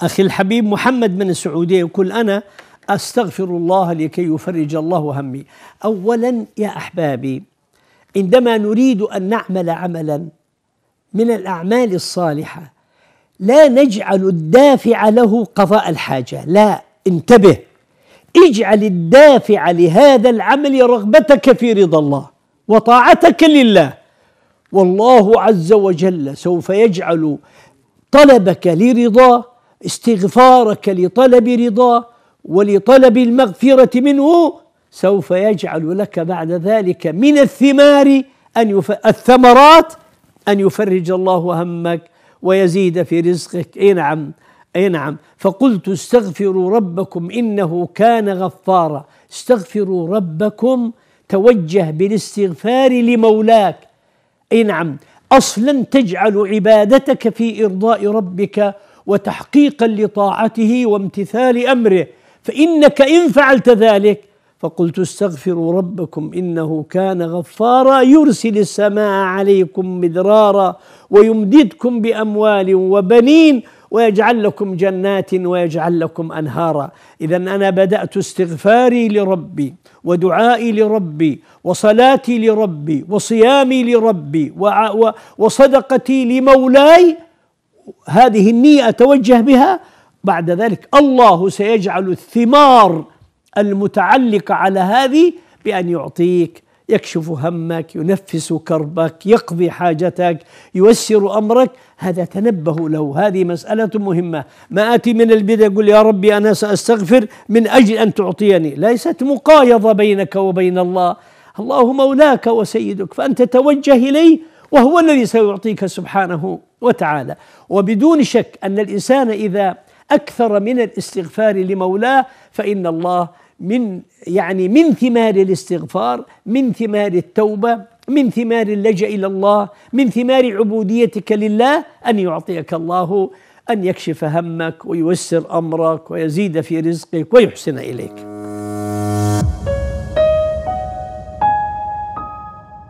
أخي الحبيب محمد من السعودية يقول أنا أستغفر الله لكي يفرج الله همي أولا يا أحبابي عندما نريد أن نعمل عملا من الأعمال الصالحة لا نجعل الدافع له قضاء الحاجة لا انتبه اجعل الدافع لهذا العمل رغبتك في رضا الله وطاعتك لله والله عز وجل سوف يجعل طلبك لرضاه استغفارك لطلب رضاه ولطلب المغفرة منه سوف يجعل لك بعد ذلك من الثمار أن يف... الثمرات أن يفرج الله همك ويزيد في رزقك أي نعم أي نعم فقلت استغفروا ربكم إنه كان غفارا استغفروا ربكم توجه بالاستغفار لمولاك أي نعم أصلا تجعل عبادتك في إرضاء ربك وتحقيقا لطاعته وامتثال امره فانك ان فعلت ذلك فقلت استغفروا ربكم انه كان غفارا يرسل السماء عليكم مدرارا ويمددكم باموال وبنين ويجعل لكم جنات ويجعل لكم انهارا اذا انا بدات استغفاري لربي ودعائي لربي وصلاتي لربي وصيامي لربي وصدقتي لمولاي هذه النية أتوجه بها بعد ذلك الله سيجعل الثمار المتعلقة على هذه بأن يعطيك يكشف همك ينفس كربك يقضي حاجتك ييسر امرك هذا تنبه له هذه مساله مهمه ما اتي من البدء يقول يا ربي انا ساستغفر من اجل ان تعطيني ليست مقايضه بينك وبين الله الله مولاك وسيدك فانت توجه اليه وهو الذي سيعطيك سبحانه وتعالى وبدون شك ان الانسان اذا اكثر من الاستغفار لمولاه فان الله من يعني من ثمار الاستغفار من ثمار التوبه من ثمار اللجا الى الله من ثمار عبوديتك لله ان يعطيك الله ان يكشف همك وييسر امرك ويزيد في رزقك ويحسن اليك